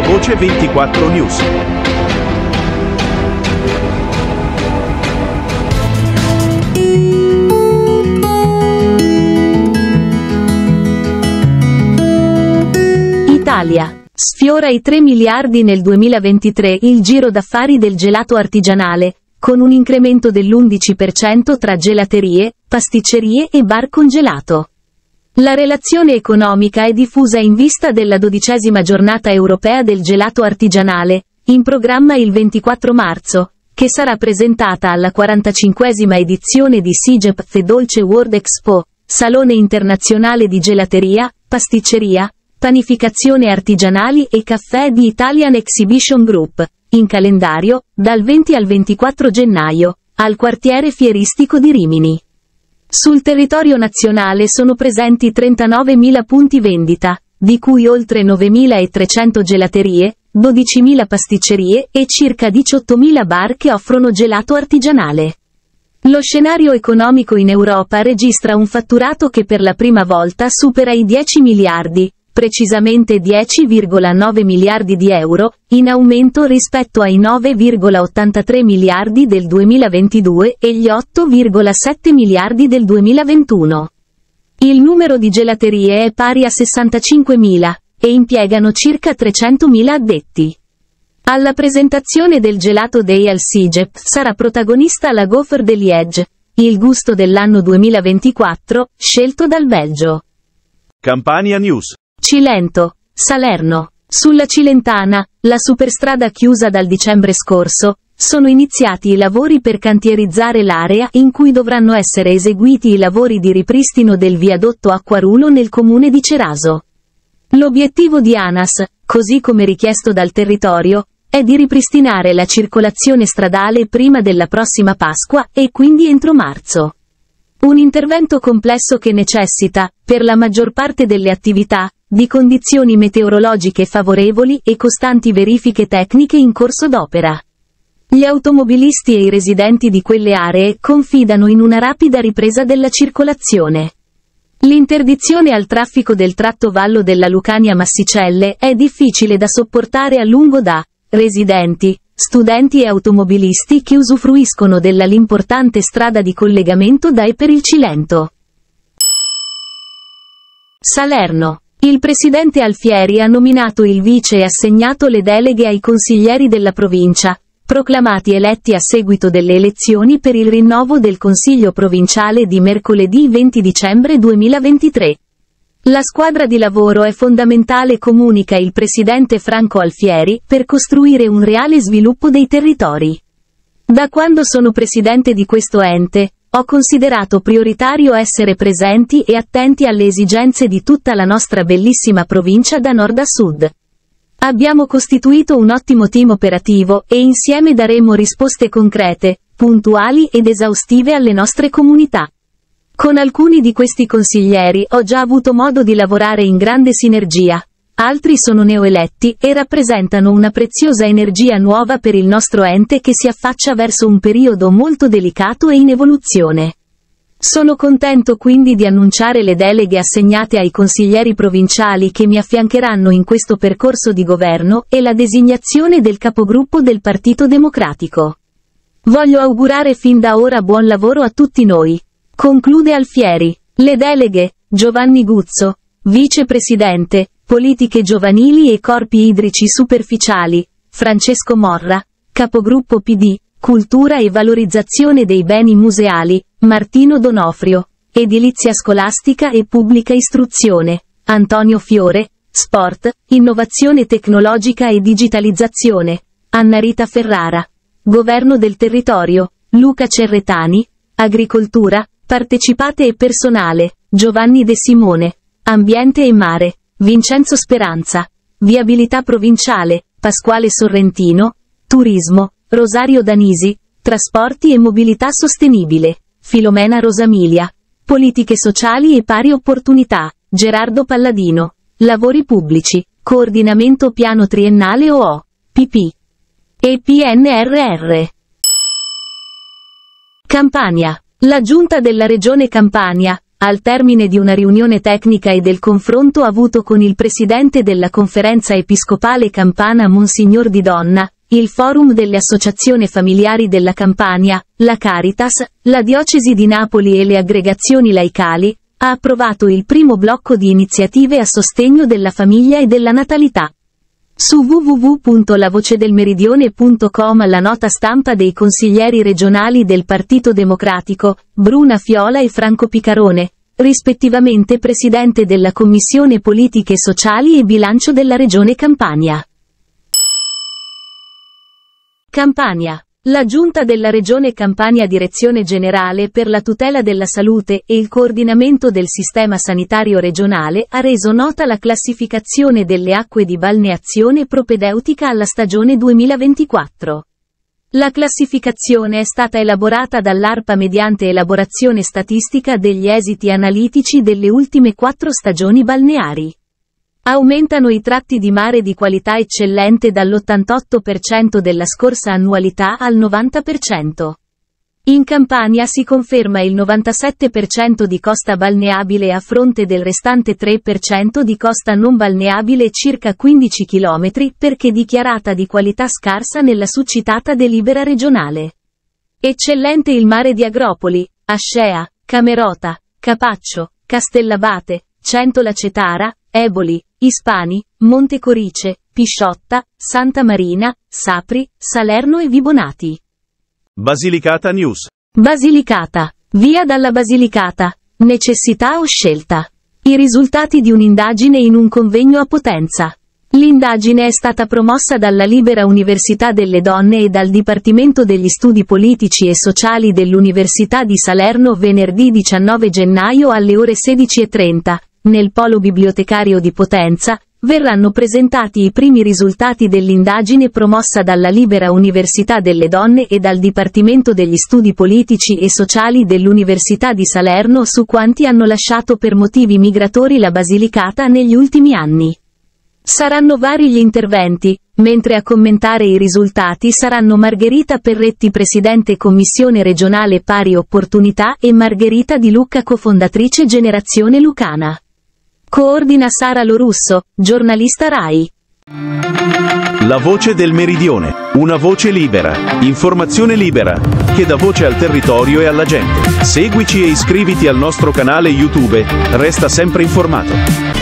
La Voce 24 News. Italia. Sfiora i 3 miliardi nel 2023 il giro d'affari del gelato artigianale, con un incremento dell'11% tra gelaterie, pasticcerie e bar congelato. La relazione economica è diffusa in vista della dodicesima giornata europea del gelato artigianale, in programma il 24 marzo, che sarà presentata alla 45esima edizione di SIGEP The Dolce World Expo, Salone Internazionale di Gelateria, Pasticceria, Panificazione Artigianali e Caffè di Italian Exhibition Group, in calendario, dal 20 al 24 gennaio, al quartiere fieristico di Rimini. Sul territorio nazionale sono presenti 39.000 punti vendita, di cui oltre 9.300 gelaterie, 12.000 pasticcerie e circa 18.000 bar che offrono gelato artigianale. Lo scenario economico in Europa registra un fatturato che per la prima volta supera i 10 miliardi, precisamente 10,9 miliardi di euro, in aumento rispetto ai 9,83 miliardi del 2022 e gli 8,7 miliardi del 2021. Il numero di gelaterie è pari a 65.000, e impiegano circa 300.000 addetti. Alla presentazione del gelato Day al SIGEP sarà protagonista la Gopher de Liège, il gusto dell'anno 2024, scelto dal Belgio. Campania News Cilento, Salerno, sulla Cilentana, la superstrada chiusa dal dicembre scorso, sono iniziati i lavori per cantierizzare l'area in cui dovranno essere eseguiti i lavori di ripristino del viadotto Acquarulo nel comune di Ceraso. L'obiettivo di ANAS, così come richiesto dal territorio, è di ripristinare la circolazione stradale prima della prossima Pasqua e quindi entro marzo. Un intervento complesso che necessita, per la maggior parte delle attività, di condizioni meteorologiche favorevoli e costanti verifiche tecniche in corso d'opera. Gli automobilisti e i residenti di quelle aree confidano in una rapida ripresa della circolazione. L'interdizione al traffico del tratto vallo della Lucania Massicelle è difficile da sopportare a lungo da residenti, studenti e automobilisti che usufruiscono della l'importante strada di collegamento da e per il Cilento. Salerno il presidente Alfieri ha nominato il vice e assegnato le deleghe ai consiglieri della provincia, proclamati eletti a seguito delle elezioni per il rinnovo del Consiglio provinciale di mercoledì 20 dicembre 2023. La squadra di lavoro è fondamentale comunica il presidente Franco Alfieri, per costruire un reale sviluppo dei territori. Da quando sono presidente di questo ente, ho considerato prioritario essere presenti e attenti alle esigenze di tutta la nostra bellissima provincia da nord a sud. Abbiamo costituito un ottimo team operativo e insieme daremo risposte concrete, puntuali ed esaustive alle nostre comunità. Con alcuni di questi consiglieri ho già avuto modo di lavorare in grande sinergia, Altri sono neoeletti e rappresentano una preziosa energia nuova per il nostro ente che si affaccia verso un periodo molto delicato e in evoluzione. Sono contento quindi di annunciare le deleghe assegnate ai consiglieri provinciali che mi affiancheranno in questo percorso di governo e la designazione del capogruppo del Partito Democratico. Voglio augurare fin da ora buon lavoro a tutti noi. Conclude Alfieri. Le deleghe, Giovanni Guzzo, vicepresidente, Politiche giovanili e corpi idrici superficiali, Francesco Morra, capogruppo PD, Cultura e valorizzazione dei beni museali, Martino Donofrio, Edilizia scolastica e pubblica istruzione, Antonio Fiore, Sport, Innovazione tecnologica e digitalizzazione, Anna Rita Ferrara, Governo del territorio, Luca Cerretani, Agricoltura, Partecipate e personale, Giovanni De Simone, Ambiente e mare, Vincenzo Speranza, Viabilità Provinciale, Pasquale Sorrentino, Turismo, Rosario Danisi, Trasporti e Mobilità Sostenibile, Filomena Rosamilia, Politiche Sociali e Pari Opportunità, Gerardo Palladino, Lavori Pubblici, Coordinamento Piano Triennale OO, PP e PNRR. Campania. La Giunta della Regione Campania, al termine di una riunione tecnica e del confronto avuto con il presidente della conferenza episcopale campana Monsignor Di Donna, il Forum delle associazioni familiari della Campania, la Caritas, la Diocesi di Napoli e le aggregazioni laicali, ha approvato il primo blocco di iniziative a sostegno della famiglia e della natalità. Su www.lavocedelmeridione.com la nota stampa dei consiglieri regionali del Partito Democratico, Bruna Fiola e Franco Picarone, rispettivamente presidente della Commissione Politiche Sociali e Bilancio della Regione Campania. Campania. La Giunta della Regione Campania Direzione Generale per la tutela della salute e il coordinamento del sistema sanitario regionale ha reso nota la classificazione delle acque di balneazione propedeutica alla stagione 2024. La classificazione è stata elaborata dall'ARPA mediante elaborazione statistica degli esiti analitici delle ultime quattro stagioni balneari. Aumentano i tratti di mare di qualità eccellente dall'88% della scorsa annualità al 90%. In Campania si conferma il 97% di costa balneabile a fronte del restante 3% di costa non balneabile circa 15 km perché dichiarata di qualità scarsa nella succitata delibera regionale. Eccellente il mare di Agropoli, Ascea, Camerota, Capaccio, Castellabate, Centola Cetara, Eboli, Ispani, Montecorice, Pisciotta, Santa Marina, Sapri, Salerno e Vibonati. Basilicata News. Basilicata. Via dalla Basilicata. Necessità o scelta. I risultati di un'indagine in un convegno a Potenza. L'indagine è stata promossa dalla Libera Università delle Donne e dal Dipartimento degli Studi Politici e Sociali dell'Università di Salerno venerdì 19 gennaio alle ore 16.30, nel polo bibliotecario di Potenza, verranno presentati i primi risultati dell'indagine promossa dalla Libera Università delle Donne e dal Dipartimento degli Studi Politici e Sociali dell'Università di Salerno su quanti hanno lasciato per motivi migratori la Basilicata negli ultimi anni. Saranno vari gli interventi, mentre a commentare i risultati saranno Margherita Perretti Presidente Commissione Regionale Pari Opportunità e Margherita Di Lucca cofondatrice Generazione Lucana. Coordina Sara Lorusso, giornalista RAI. La voce del meridione, una voce libera, informazione libera, che dà voce al territorio e alla gente. Seguici e iscriviti al nostro canale YouTube, resta sempre informato.